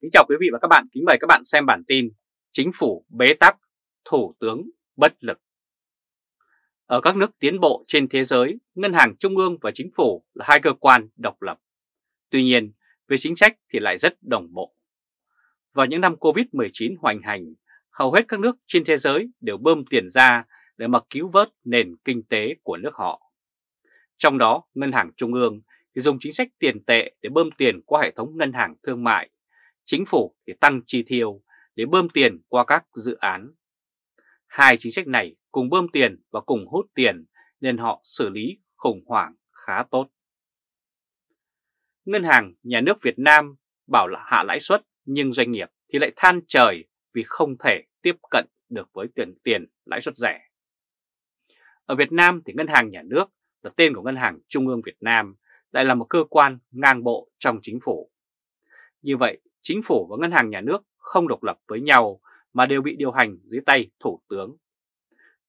Kính chào quý vị và các bạn, kính mời các bạn xem bản tin Chính phủ bế tắc, Thủ tướng bất lực Ở các nước tiến bộ trên thế giới, Ngân hàng Trung ương và Chính phủ là hai cơ quan độc lập Tuy nhiên, về chính sách thì lại rất đồng bộ Vào những năm Covid-19 hoành hành, hầu hết các nước trên thế giới đều bơm tiền ra để mặc cứu vớt nền kinh tế của nước họ Trong đó, Ngân hàng Trung ương thì dùng chính sách tiền tệ để bơm tiền qua hệ thống ngân hàng thương mại chính phủ để tăng chi tiêu để bơm tiền qua các dự án. Hai chính sách này cùng bơm tiền và cùng hút tiền nên họ xử lý khủng hoảng khá tốt. Ngân hàng Nhà nước Việt Nam bảo là hạ lãi suất nhưng doanh nghiệp thì lại than trời vì không thể tiếp cận được với tiền tiền lãi suất rẻ. Ở Việt Nam thì Ngân hàng Nhà nước là tên của Ngân hàng Trung ương Việt Nam lại là một cơ quan ngang bộ trong chính phủ. Như vậy chính phủ và ngân hàng nhà nước không độc lập với nhau mà đều bị điều hành dưới tay thủ tướng.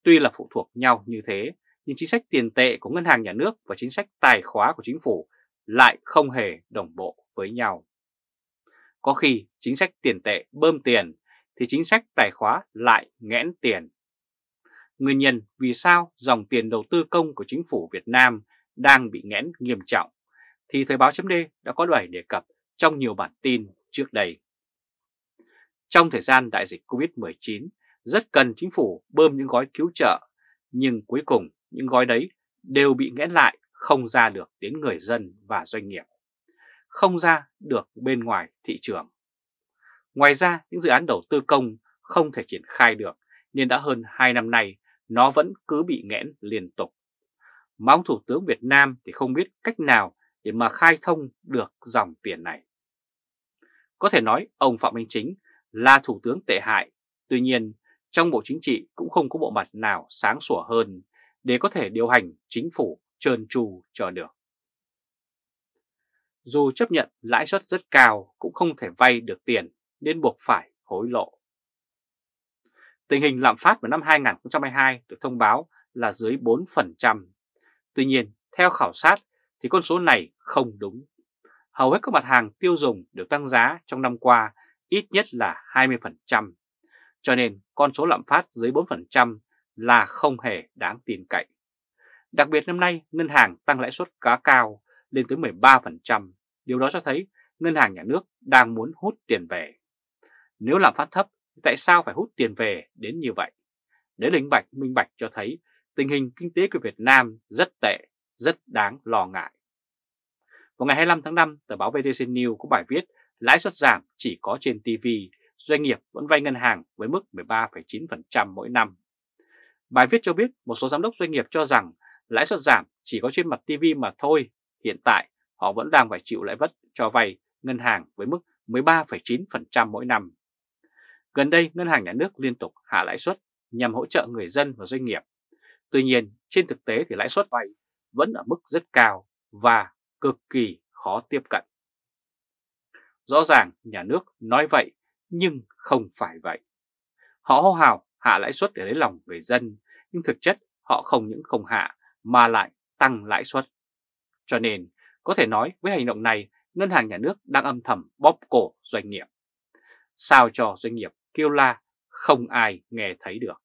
Tuy là phụ thuộc nhau như thế, nhưng chính sách tiền tệ của ngân hàng nhà nước và chính sách tài khóa của chính phủ lại không hề đồng bộ với nhau. Có khi chính sách tiền tệ bơm tiền thì chính sách tài khóa lại nghẽn tiền. Nguyên nhân vì sao dòng tiền đầu tư công của chính phủ Việt Nam đang bị nghẽn nghiêm trọng thì Thời báo .d đã có bài đề cập trong nhiều bản tin trước đây. Trong thời gian đại dịch COVID-19, rất cần chính phủ bơm những gói cứu trợ, nhưng cuối cùng những gói đấy đều bị nghẽn lại không ra được đến người dân và doanh nghiệp, không ra được bên ngoài thị trường. Ngoài ra, những dự án đầu tư công không thể triển khai được nên đã hơn 2 năm nay nó vẫn cứ bị nghẽn liên tục. Mà ông Thủ tướng Việt Nam thì không biết cách nào để mà khai thông được dòng tiền này. Có thể nói ông Phạm Minh Chính là thủ tướng tệ hại, tuy nhiên trong Bộ Chính trị cũng không có bộ mặt nào sáng sủa hơn để có thể điều hành chính phủ trơn tru cho được. Dù chấp nhận lãi suất rất cao cũng không thể vay được tiền nên buộc phải hối lộ. Tình hình lạm phát vào năm 2022 được thông báo là dưới 4%. Tuy nhiên, theo khảo sát thì con số này không đúng hầu hết các mặt hàng tiêu dùng được tăng giá trong năm qua ít nhất là 20%. Cho nên con số lạm phát dưới 4% là không hề đáng tin cậy. Đặc biệt năm nay ngân hàng tăng lãi suất khá cao lên tới 13%. Điều đó cho thấy ngân hàng nhà nước đang muốn hút tiền về. Nếu lạm phát thấp tại sao phải hút tiền về đến như vậy? Để lĩnh bạch minh bạch cho thấy tình hình kinh tế của Việt Nam rất tệ, rất đáng lo ngại. Vào ngày 25 tháng 5, tờ báo VTC News có bài viết lãi suất giảm chỉ có trên TV, doanh nghiệp vẫn vay ngân hàng với mức 13,9% mỗi năm. Bài viết cho biết một số giám đốc doanh nghiệp cho rằng lãi suất giảm chỉ có trên mặt TV mà thôi, hiện tại họ vẫn đang phải chịu lãi vất cho vay ngân hàng với mức 13,9% mỗi năm. Gần đây, ngân hàng nhà nước liên tục hạ lãi suất nhằm hỗ trợ người dân và doanh nghiệp. Tuy nhiên, trên thực tế thì lãi suất vay vẫn ở mức rất cao và cực kỳ khó tiếp cận. Rõ ràng nhà nước nói vậy nhưng không phải vậy. Họ hô hào hạ lãi suất để lấy lòng người dân, nhưng thực chất họ không những không hạ mà lại tăng lãi suất. Cho nên, có thể nói với hành động này, ngân hàng nhà nước đang âm thầm bóp cổ doanh nghiệp. Sao cho doanh nghiệp kêu la không ai nghe thấy được.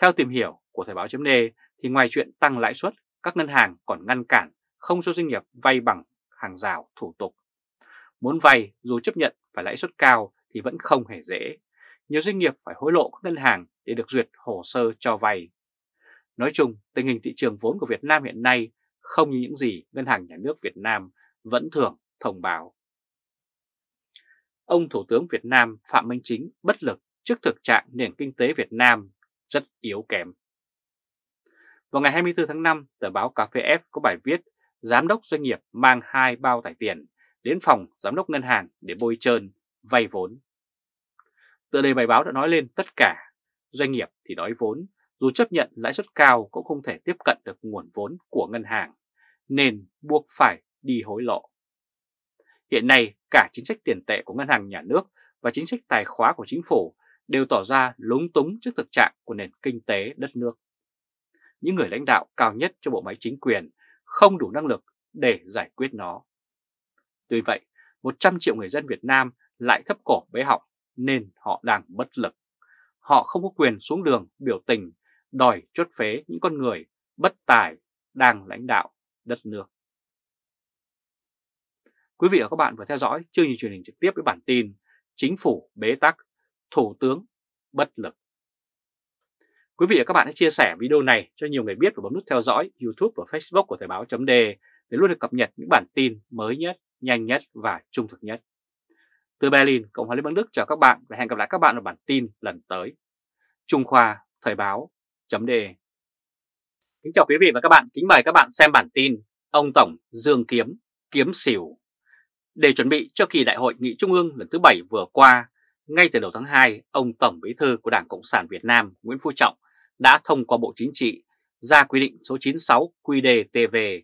Theo tìm hiểu của Thời báo chấm thì ngoài chuyện tăng lãi suất, các ngân hàng còn ngăn cản không cho doanh nghiệp vay bằng hàng rào thủ tục. Muốn vay dù chấp nhận phải lãi suất cao thì vẫn không hề dễ. Nhiều doanh nghiệp phải hối lộ các ngân hàng để được duyệt hồ sơ cho vay. Nói chung, tình hình thị trường vốn của Việt Nam hiện nay không như những gì Ngân hàng Nhà nước Việt Nam vẫn thường thông báo. Ông Thủ tướng Việt Nam Phạm Minh Chính bất lực trước thực trạng nền kinh tế Việt Nam rất yếu kém. Vào ngày 24 tháng 5, tờ báo Cà Phê F có bài viết giám đốc doanh nghiệp mang hai bao tải tiền đến phòng giám đốc ngân hàng để bôi trơn, vay vốn. Tựa đề bài báo đã nói lên tất cả, doanh nghiệp thì đói vốn, dù chấp nhận lãi suất cao cũng không thể tiếp cận được nguồn vốn của ngân hàng, nên buộc phải đi hối lộ. Hiện nay, cả chính sách tiền tệ của ngân hàng nhà nước và chính sách tài khóa của chính phủ đều tỏ ra lúng túng trước thực trạng của nền kinh tế đất nước. Những người lãnh đạo cao nhất cho bộ máy chính quyền không đủ năng lực để giải quyết nó. Tuy vậy, 100 triệu người dân Việt Nam lại thấp cổ bế họng nên họ đang bất lực. Họ không có quyền xuống đường biểu tình, đòi chốt phế những con người bất tài đang lãnh đạo đất nước. Quý vị và các bạn vừa theo dõi chương trình truyền hình trực tiếp với bản tin Chính phủ bế tắc, Thủ tướng bất lực. Quý vị và các bạn hãy chia sẻ video này cho nhiều người biết và bấm nút theo dõi YouTube và Facebook của Thời báo chấm để luôn được cập nhật những bản tin mới nhất, nhanh nhất và trung thực nhất. Từ Berlin, Cộng hòa Liên bang Đức chào các bạn và hẹn gặp lại các bạn ở bản tin lần tới. Trung Khoa, Thời báo, chấm đề. Kính chào quý vị và các bạn, kính mời các bạn xem bản tin Ông Tổng Dương Kiếm, Kiếm Xỉu. Để chuẩn bị cho kỳ đại hội nghị trung ương lần thứ 7 vừa qua, ngay từ đầu tháng 2, ông Tổng Bí thư của Đảng Cộng sản Việt Nam Nguyễn Phú Trọng đã thông qua Bộ Chính trị ra quy định số 96 QĐ-TV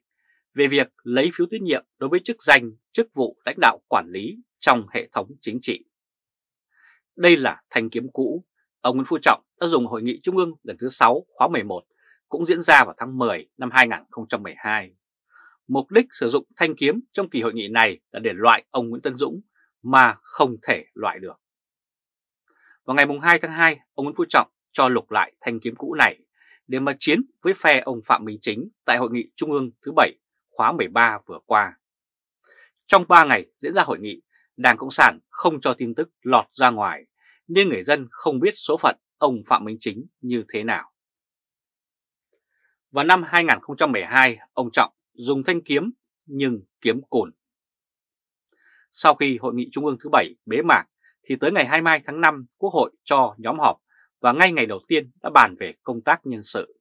về việc lấy phiếu tín nhiệm đối với chức danh, chức vụ lãnh đạo quản lý trong hệ thống chính trị. Đây là thanh kiếm cũ, ông Nguyễn Phú Trọng đã dùng Hội nghị Trung ương lần thứ 6 khóa 11 cũng diễn ra vào tháng 10 năm 2012. Mục đích sử dụng thanh kiếm trong kỳ hội nghị này là để loại ông Nguyễn Tân Dũng mà không thể loại được. Vào ngày 2 tháng 2, ông Nguyễn Phú Trọng cho lục lại thanh kiếm cũ này để mà chiến với phe ông Phạm Minh Chính tại Hội nghị Trung ương thứ 7 khóa 13 vừa qua. Trong 3 ngày diễn ra hội nghị, Đảng Cộng sản không cho tin tức lọt ra ngoài nên người dân không biết số phận ông Phạm Minh Chính như thế nào. Vào năm 2012, ông Trọng dùng thanh kiếm nhưng kiếm cồn. Sau khi Hội nghị Trung ương thứ 7 bế mạc thì tới ngày 22 tháng 5 Quốc hội cho nhóm họp và ngay ngày đầu tiên đã bàn về công tác nhân sự.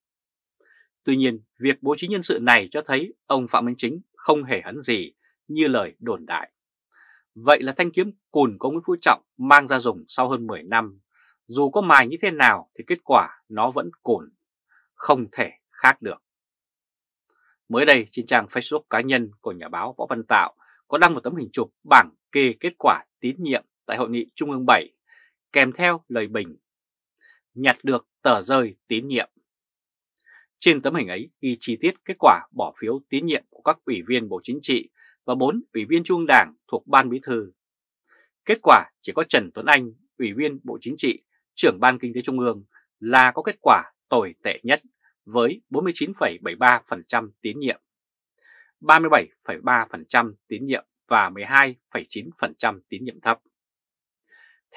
Tuy nhiên, việc bố trí nhân sự này cho thấy ông Phạm Minh Chính không hề hấn gì như lời đồn đại. Vậy là thanh kiếm cùn của Nguyễn Phú Trọng mang ra dùng sau hơn 10 năm, dù có mài như thế nào thì kết quả nó vẫn cùn, không thể khác được. Mới đây, trên trang Facebook cá nhân của nhà báo Võ Văn Tạo có đăng một tấm hình chụp bảng kê kết quả tín nhiệm tại Hội nghị Trung ương 7, kèm theo lời bình nhặt được tờ rơi tín nhiệm. Trên tấm hình ấy ghi chi tiết kết quả bỏ phiếu tín nhiệm của các ủy viên Bộ Chính trị và 4 ủy viên Trung Đảng thuộc Ban Bí thư. Kết quả chỉ có Trần Tuấn Anh, ủy viên Bộ Chính trị, trưởng Ban Kinh tế Trung ương là có kết quả tồi tệ nhất với 49,73% tín nhiệm, 37,3% tín nhiệm và 12,9% tín nhiệm thấp.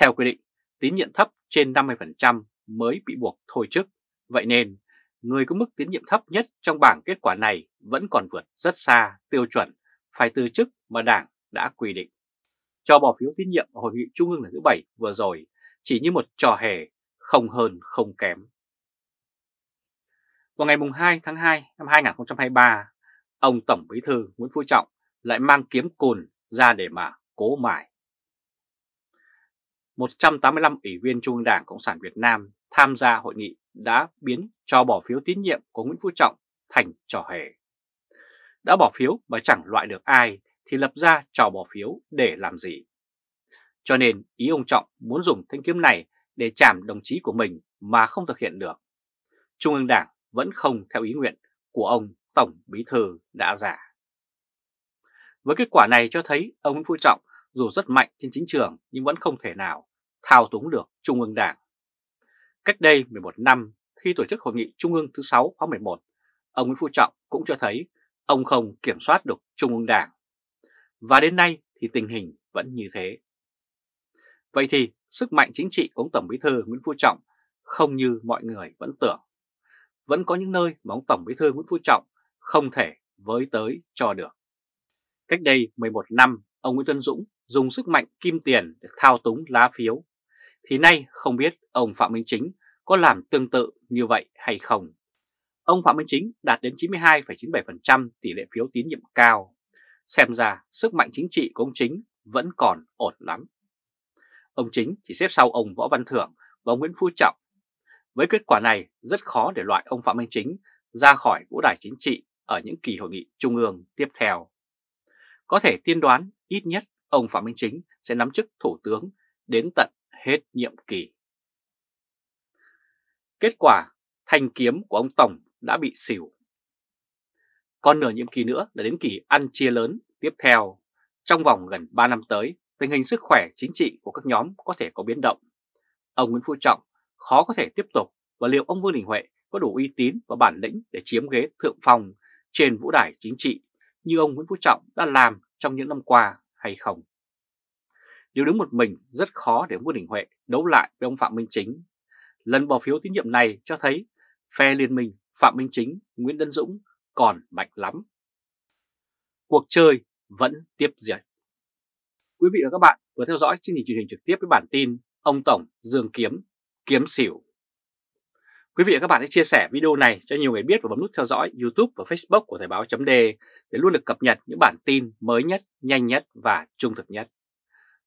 Theo quy định, tín nhiệm thấp trên 50% mới bị buộc thôi chức. Vậy nên, người có mức tín nhiệm thấp nhất trong bảng kết quả này vẫn còn vượt rất xa tiêu chuẩn phải từ chức mà Đảng đã quy định. Cho bỏ phiếu tín nhiệm ở Hội nghị Trung ương lần thứ 7 vừa rồi chỉ như một trò hề, không hơn không kém. Vào ngày 2 tháng 2 năm 2023, ông Tổng Bí thư Nguyễn Phú Trọng lại mang kiếm cùn ra để mà cố mải. 185 ủy viên Trung ương Đảng Cộng sản Việt Nam tham gia hội nghị đã biến cho bỏ phiếu tín nhiệm của Nguyễn Phú Trọng thành trò hề. Đã bỏ phiếu mà chẳng loại được ai thì lập ra trò bỏ phiếu để làm gì. Cho nên ý ông Trọng muốn dùng thanh kiếm này để chạm đồng chí của mình mà không thực hiện được. Trung ương Đảng vẫn không theo ý nguyện của ông Tổng Bí Thư đã giả. Với kết quả này cho thấy ông Nguyễn Phú Trọng dù rất mạnh trên chính trường nhưng vẫn không thể nào thao túng được Trung ương Đảng Cách đây 11 năm, khi tổ chức hội nghị Trung ương thứ 6 khóa 11, ông Nguyễn Phú Trọng cũng cho thấy ông không kiểm soát được Trung ương Đảng. Và đến nay thì tình hình vẫn như thế. Vậy thì sức mạnh chính trị của ông Tổng Bí thư Nguyễn Phú Trọng không như mọi người vẫn tưởng. Vẫn có những nơi mà ông Tổng Bí thư Nguyễn Phú Trọng không thể với tới cho được. Cách đây 11 năm, ông Nguyễn Tân Dũng dùng sức mạnh kim tiền để thao túng lá phiếu thì nay không biết ông Phạm Minh Chính có làm tương tự như vậy hay không. Ông Phạm Minh Chính đạt đến 92,97% tỷ lệ phiếu tín nhiệm cao. Xem ra sức mạnh chính trị của ông Chính vẫn còn ổn lắm. Ông Chính chỉ xếp sau ông Võ Văn Thưởng và ông Nguyễn Phú Trọng. Với kết quả này, rất khó để loại ông Phạm Minh Chính ra khỏi vũ đài chính trị ở những kỳ hội nghị trung ương tiếp theo. Có thể tiên đoán ít nhất ông Phạm Minh Chính sẽ nắm chức Thủ tướng đến tận hết nhiệm kỳ. Kết quả, thanh kiếm của ông Tổng đã bị xỉu. Còn nửa nhiệm kỳ nữa là đến kỳ ăn chia lớn tiếp theo. Trong vòng gần 3 năm tới, tình hình sức khỏe chính trị của các nhóm có thể có biến động. Ông Nguyễn Phú Trọng khó có thể tiếp tục và liệu ông Vương Đình Huệ có đủ uy tín và bản lĩnh để chiếm ghế thượng phòng trên vũ đài chính trị như ông Nguyễn Phú Trọng đã làm trong những năm qua hay không? Nếu đứng một mình rất khó để Vương Đình Huệ đấu lại với ông Phạm Minh Chính. Lần bỏ phiếu tín nhiệm này cho thấy phe liên minh Phạm Minh Chính, Nguyễn Tân Dũng còn mạnh lắm. Cuộc chơi vẫn tiếp diễn. Quý vị và các bạn vừa theo dõi chương trình truyền hình trực tiếp với bản tin Ông Tổng Dương Kiếm, Kiếm Xỉu. Quý vị và các bạn hãy chia sẻ video này cho nhiều người biết và bấm nút theo dõi YouTube và Facebook của Thời báo.de để luôn được cập nhật những bản tin mới nhất, nhanh nhất và trung thực nhất.